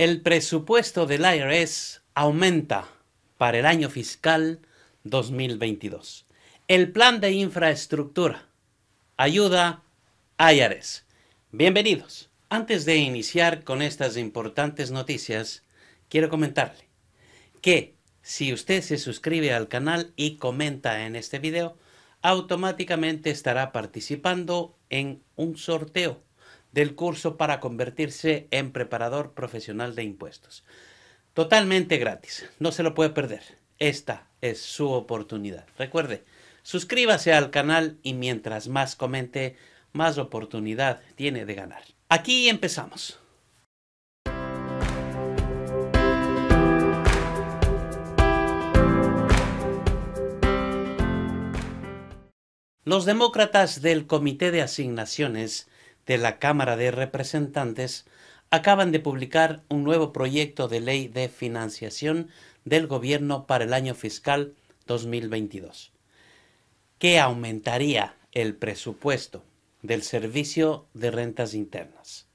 El presupuesto del IRS aumenta para el año fiscal 2022. El plan de infraestructura ayuda a IRS. Bienvenidos. Antes de iniciar con estas importantes noticias, quiero comentarle que si usted se suscribe al canal y comenta en este video, automáticamente estará participando en un sorteo del curso para convertirse en preparador profesional de impuestos. Totalmente gratis, no se lo puede perder. Esta es su oportunidad. Recuerde, suscríbase al canal y mientras más comente, más oportunidad tiene de ganar. Aquí empezamos. Los demócratas del Comité de Asignaciones de la Cámara de Representantes acaban de publicar un nuevo proyecto de ley de financiación del gobierno para el año fiscal 2022, que aumentaría el presupuesto del Servicio de Rentas Internas.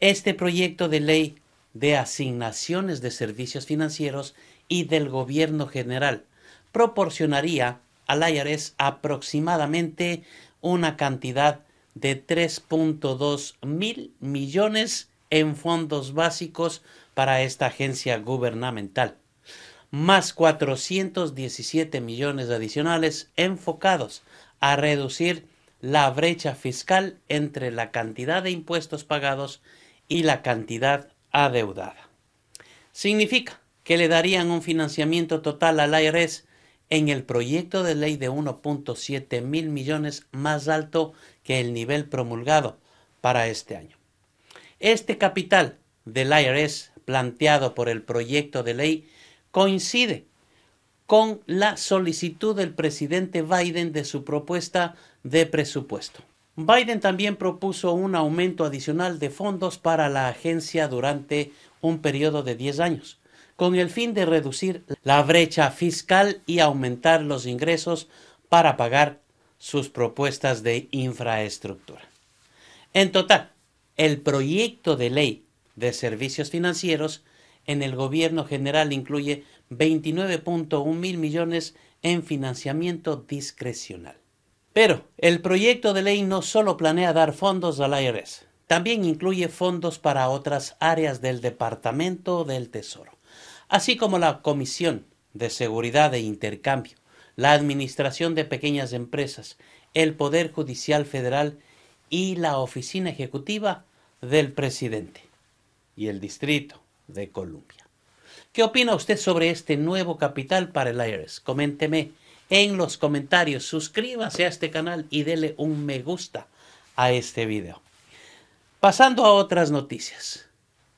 Este proyecto de ley de asignaciones de servicios financieros y del gobierno general proporcionaría al IRS aproximadamente una cantidad de 3.2 mil millones en fondos básicos para esta agencia gubernamental, más 417 millones adicionales enfocados a reducir la brecha fiscal entre la cantidad de impuestos pagados y la cantidad adeudada. Significa que le darían un financiamiento total al IRS en el proyecto de ley de 1.7 mil millones más alto que el nivel promulgado para este año. Este capital del IRS planteado por el proyecto de ley coincide con la solicitud del presidente Biden de su propuesta de presupuesto. Biden también propuso un aumento adicional de fondos para la agencia durante un periodo de 10 años, con el fin de reducir la brecha fiscal y aumentar los ingresos para pagar sus propuestas de infraestructura. En total, el proyecto de ley de servicios financieros en el gobierno general incluye 29.1 mil millones en financiamiento discrecional. Pero el proyecto de ley no solo planea dar fondos al IRS, también incluye fondos para otras áreas del Departamento del Tesoro así como la Comisión de Seguridad e Intercambio, la Administración de Pequeñas Empresas, el Poder Judicial Federal y la Oficina Ejecutiva del Presidente y el Distrito de Columbia. ¿Qué opina usted sobre este nuevo capital para el IRS? Coménteme en los comentarios, suscríbase a este canal y dele un me gusta a este video. Pasando a otras noticias.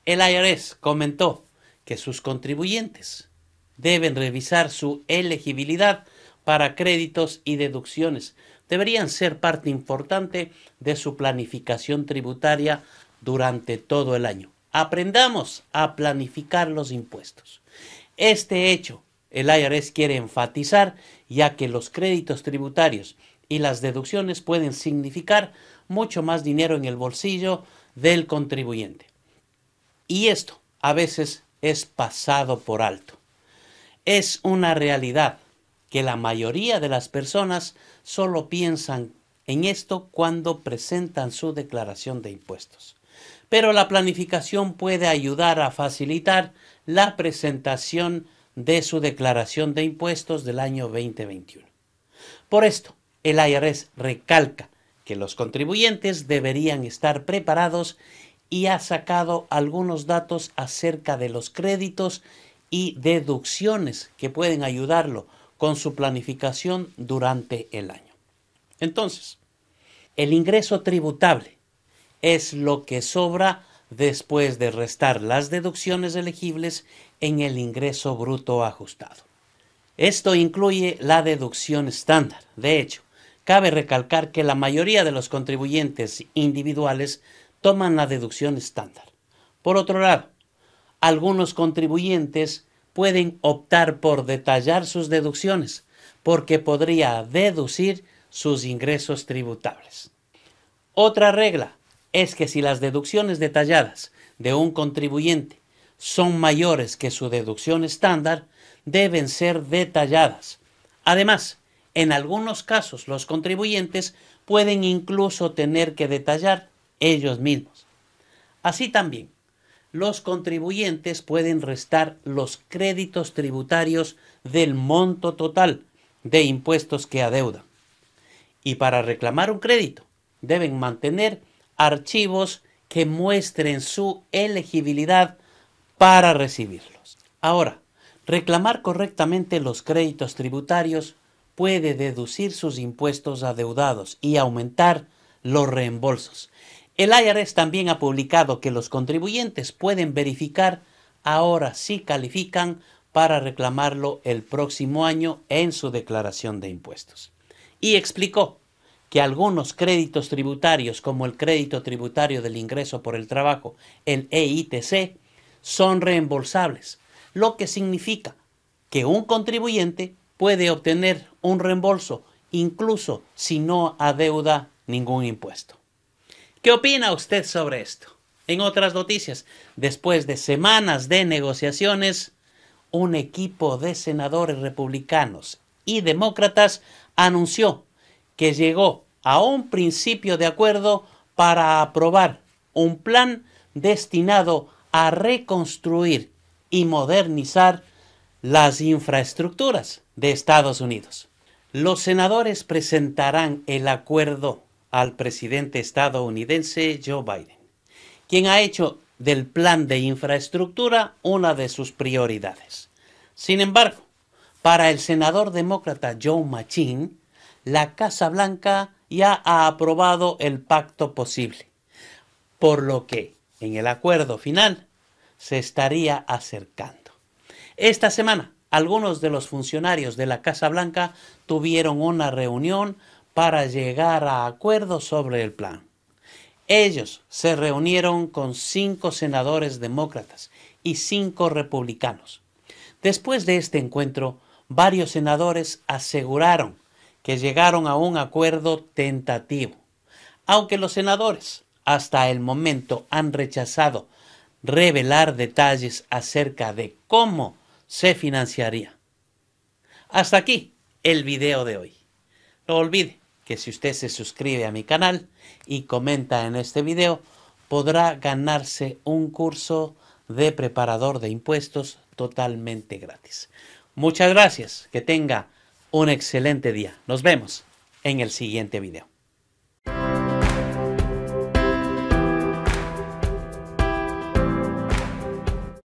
El IRS comentó que sus contribuyentes deben revisar su elegibilidad para créditos y deducciones. Deberían ser parte importante de su planificación tributaria durante todo el año. Aprendamos a planificar los impuestos. Este hecho el IRS quiere enfatizar ya que los créditos tributarios y las deducciones pueden significar mucho más dinero en el bolsillo del contribuyente. Y esto a veces es pasado por alto. Es una realidad que la mayoría de las personas solo piensan en esto cuando presentan su declaración de impuestos. Pero la planificación puede ayudar a facilitar la presentación de su declaración de impuestos del año 2021. Por esto, el IRS recalca que los contribuyentes deberían estar preparados y ha sacado algunos datos acerca de los créditos y deducciones que pueden ayudarlo con su planificación durante el año. Entonces, el ingreso tributable es lo que sobra después de restar las deducciones elegibles en el ingreso bruto ajustado. Esto incluye la deducción estándar. De hecho, cabe recalcar que la mayoría de los contribuyentes individuales toman la deducción estándar. Por otro lado, algunos contribuyentes pueden optar por detallar sus deducciones, porque podría deducir sus ingresos tributables. Otra regla es que si las deducciones detalladas de un contribuyente son mayores que su deducción estándar, deben ser detalladas. Además, en algunos casos los contribuyentes pueden incluso tener que detallar ellos mismos. Así también, los contribuyentes pueden restar los créditos tributarios del monto total de impuestos que adeudan. Y para reclamar un crédito, deben mantener archivos que muestren su elegibilidad para recibirlos. Ahora, reclamar correctamente los créditos tributarios puede deducir sus impuestos adeudados y aumentar los reembolsos. El IRS también ha publicado que los contribuyentes pueden verificar ahora si califican para reclamarlo el próximo año en su declaración de impuestos. Y explicó que algunos créditos tributarios, como el crédito tributario del ingreso por el trabajo, el EITC, son reembolsables, lo que significa que un contribuyente puede obtener un reembolso incluso si no adeuda ningún impuesto. ¿Qué opina usted sobre esto? En otras noticias, después de semanas de negociaciones, un equipo de senadores republicanos y demócratas anunció que llegó a un principio de acuerdo para aprobar un plan destinado a reconstruir y modernizar las infraestructuras de Estados Unidos. Los senadores presentarán el acuerdo al presidente estadounidense Joe Biden, quien ha hecho del plan de infraestructura una de sus prioridades. Sin embargo, para el senador demócrata Joe Machin, la Casa Blanca ya ha aprobado el pacto posible, por lo que en el acuerdo final se estaría acercando. Esta semana, algunos de los funcionarios de la Casa Blanca tuvieron una reunión para llegar a acuerdos sobre el plan. Ellos se reunieron con cinco senadores demócratas y cinco republicanos. Después de este encuentro, varios senadores aseguraron que llegaron a un acuerdo tentativo. Aunque los senadores hasta el momento han rechazado revelar detalles acerca de cómo se financiaría. Hasta aquí el video de hoy. No olvide que si usted se suscribe a mi canal y comenta en este video, podrá ganarse un curso de preparador de impuestos totalmente gratis. Muchas gracias, que tenga un excelente día. Nos vemos en el siguiente video.